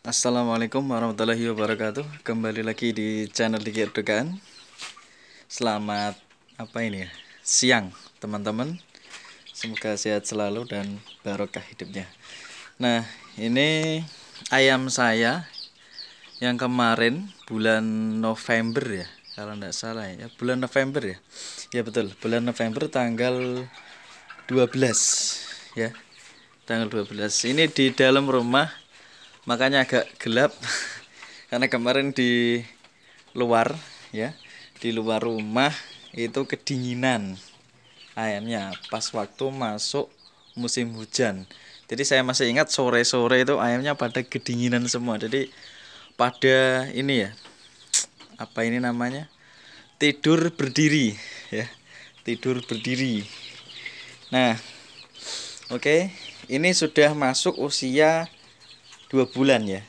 Assalamualaikum warahmatullahi wabarakatuh Kembali lagi di channel Diki Erdogan Selamat apa ini ya Siang teman-teman Semoga sehat selalu dan barokah hidupnya Nah ini ayam saya Yang kemarin bulan November ya Kalau tidak salah ya Bulan November ya Ya betul bulan November tanggal 12 ya tanggal 12 ini di dalam rumah makanya agak gelap karena kemarin di luar ya di luar rumah itu kedinginan ayamnya pas waktu masuk musim hujan jadi saya masih ingat sore-sore itu ayamnya pada kedinginan semua jadi pada ini ya apa ini namanya tidur berdiri ya tidur berdiri nah oke okay. ini sudah masuk usia dua bulan ya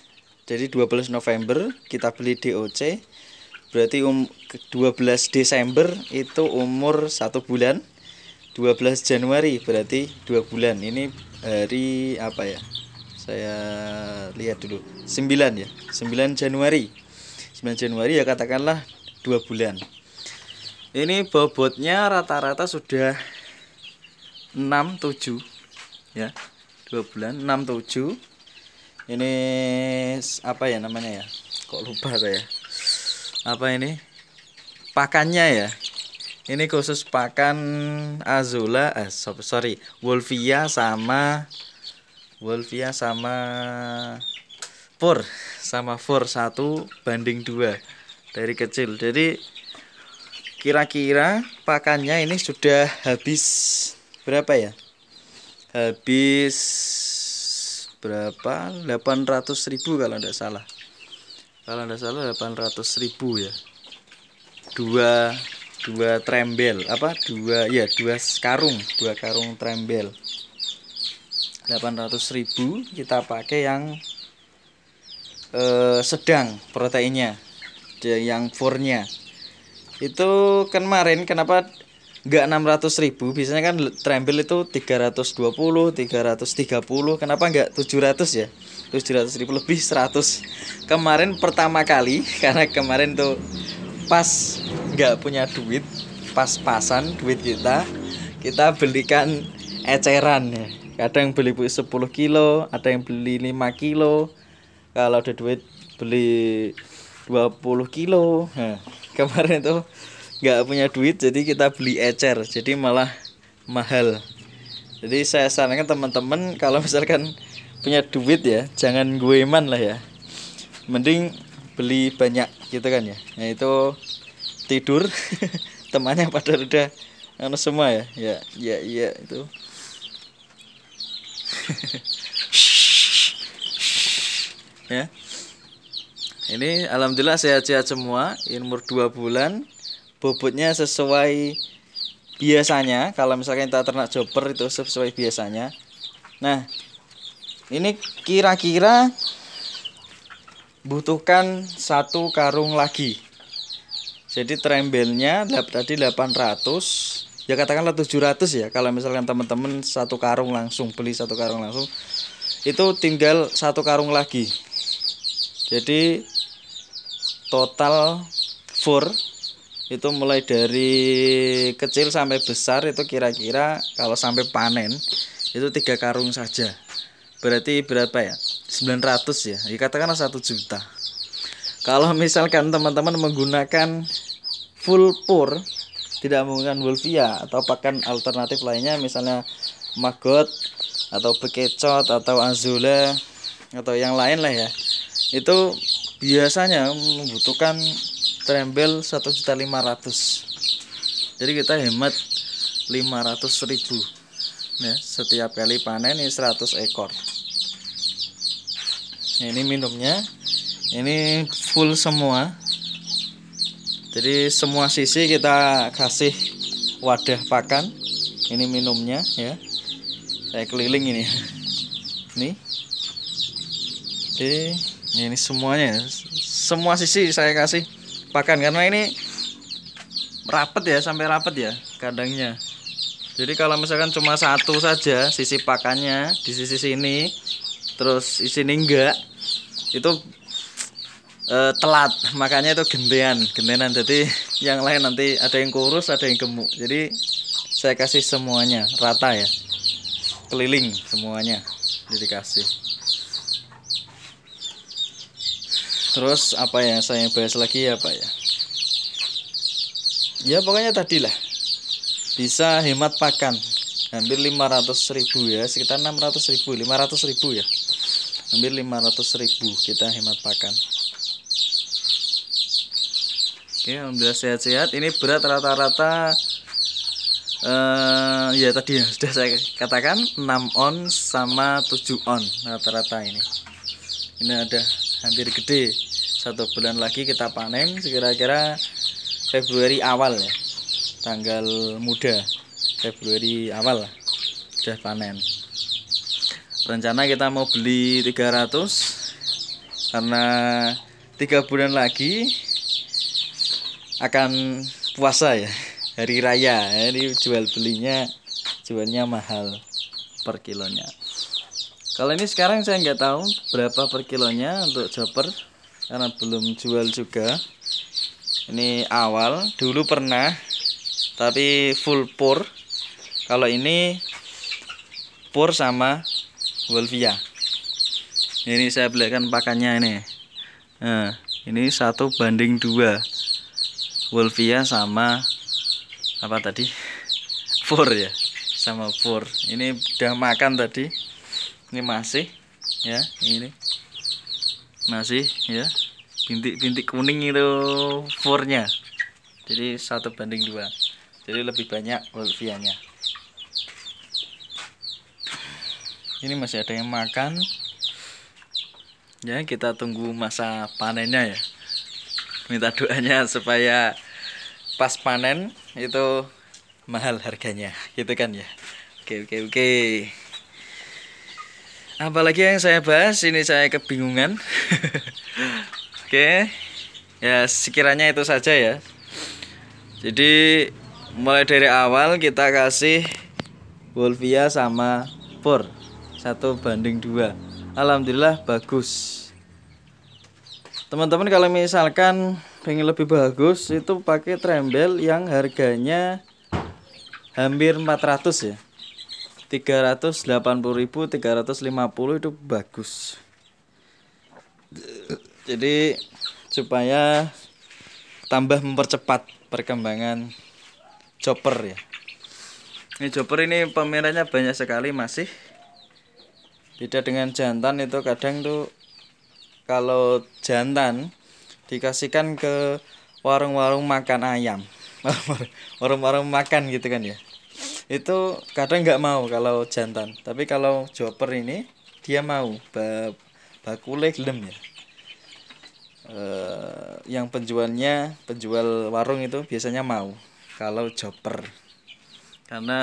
jadi 12 November kita beli DOC berarti um, 12 Desember itu umur satu bulan 12 Januari berarti dua bulan ini hari apa ya saya lihat dulu 9 ya 9 Januari 9 Januari ya katakanlah dua bulan ini bobotnya rata-rata sudah enam tujuh, ya dua bulan enam tujuh ini apa ya namanya ya kok lupa saya ya? apa ini pakannya ya ini khusus pakan Azula eh sorry Wolfia sama Wolfia sama Fur sama Fur satu banding dua dari kecil jadi kira-kira pakannya ini sudah habis berapa ya habis berapa 800 ribu kalau tidak salah kalau tidak salah 800 ribu ya dua dua trembel apa dua ya dua karung dua karung trembel 800 ribu kita pakai yang eh, sedang proteinnya yang fornya itu kan kemarin kenapa nggak ratus ribu biasanya kan trembel itu 320 330 kenapa nggak 700 ya 700.000 ribu lebih 100 kemarin pertama kali karena kemarin tuh pas enggak punya duit pas-pasan duit kita kita belikan eceran ya kadang beli 10 kilo ada yang beli 5 kilo kalau ada duit beli 20 kilo nah, kemarin tuh nggak punya duit jadi kita beli ecer jadi malah mahal jadi saya sarankan teman-teman kalau misalkan punya duit ya jangan gue man lah ya mending beli banyak gitu kan ya nah itu tidur temannya pada udah anu semua ya ya ya ya itu ya ini alhamdulillah sehat-sehat semua umur dua bulan bobotnya sesuai biasanya kalau misalkan kita ternak jobber itu sesuai biasanya nah ini kira-kira butuhkan satu karung lagi jadi trembelnya tadi 800 ya katakanlah 700 ya kalau misalkan teman-teman satu karung langsung beli satu karung langsung itu tinggal satu karung lagi jadi total for itu mulai dari kecil sampai besar itu kira-kira kalau sampai panen itu tiga karung saja berarti berapa ya 900 ya, ya satu juta kalau misalkan teman-teman menggunakan full pour tidak menggunakan wolfia atau pakan alternatif lainnya misalnya maggot atau bekecot atau azula atau yang lain lah ya itu biasanya membutuhkan trembel 1.500 jadi kita hemat 500.000 ya nah, setiap kali panen ini 100 ekor nah, ini minumnya ini full semua jadi semua sisi kita kasih wadah pakan ini minumnya ya saya keliling ini ini oke ini semuanya semua sisi saya kasih pakan karena ini rapet ya sampai rapet ya kandangnya jadi kalau misalkan cuma satu saja sisi pakannya di sisi sini terus di sini enggak itu e, telat makanya itu gentian gentenan jadi yang lain nanti ada yang kurus ada yang gemuk jadi saya kasih semuanya rata ya keliling semuanya jadi kasih terus apa ya saya bahas lagi ya pak ya ya pokoknya tadi lah bisa hemat pakan hampir 500 ribu ya sekitar 600 ribu 500 ribu ya hampir 500 ribu kita hemat pakan Oke, alhamdulillah sehat-sehat. Ini berat rata-rata uh, ya tadi ya sudah saya katakan 6 on sama 7 on rata-rata ini. Ini ada hampir gede satu bulan lagi kita panen kira-kira Februari awal ya tanggal muda Februari awal sudah panen rencana kita mau beli 300 karena tiga bulan lagi akan puasa ya hari raya ini jual belinya jualnya mahal per kilonya kalau ini sekarang saya nggak tahu berapa per kilonya untuk chopper karena belum jual juga ini awal dulu pernah tapi full pour kalau ini pour sama wolvia ini saya belikan pakannya ini nah, ini satu banding dua wolvia sama apa tadi pour ya sama pour ini udah makan tadi ini masih ya ini masih ya bintik-bintik kuning itu fornya jadi satu banding dua jadi lebih banyak wolfianya ini masih ada yang makan ya kita tunggu masa panennya ya minta doanya supaya pas panen itu mahal harganya gitu kan ya oke oke oke apalagi yang saya bahas ini saya kebingungan oke okay. ya sekiranya itu saja ya jadi mulai dari awal kita kasih Wolvia sama Pur satu banding dua Alhamdulillah bagus teman-teman kalau misalkan pengen lebih bagus itu pakai trembel yang harganya hampir 400 ya 380.350 itu bagus jadi supaya tambah mempercepat perkembangan chopper ya ini chopper ini pamerannya banyak sekali masih beda dengan jantan itu kadang tuh kalau jantan dikasihkan ke warung-warung makan ayam warung-warung makan gitu kan ya itu kadang nggak mau kalau jantan tapi kalau joper ini dia mau ba bakule gelem ya e, yang penjualnya penjual warung itu biasanya mau kalau joper karena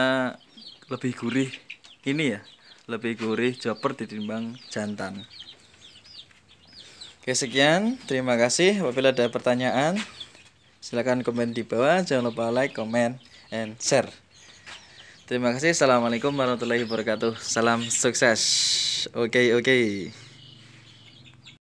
lebih gurih ini ya lebih gurih joper ditimbang jantan Oke sekian terima kasih apabila ada pertanyaan silahkan komen di bawah jangan lupa like comment and share Terima kasih. Assalamualaikum warahmatullahi wabarakatuh. Salam sukses. Oke, okay, oke. Okay.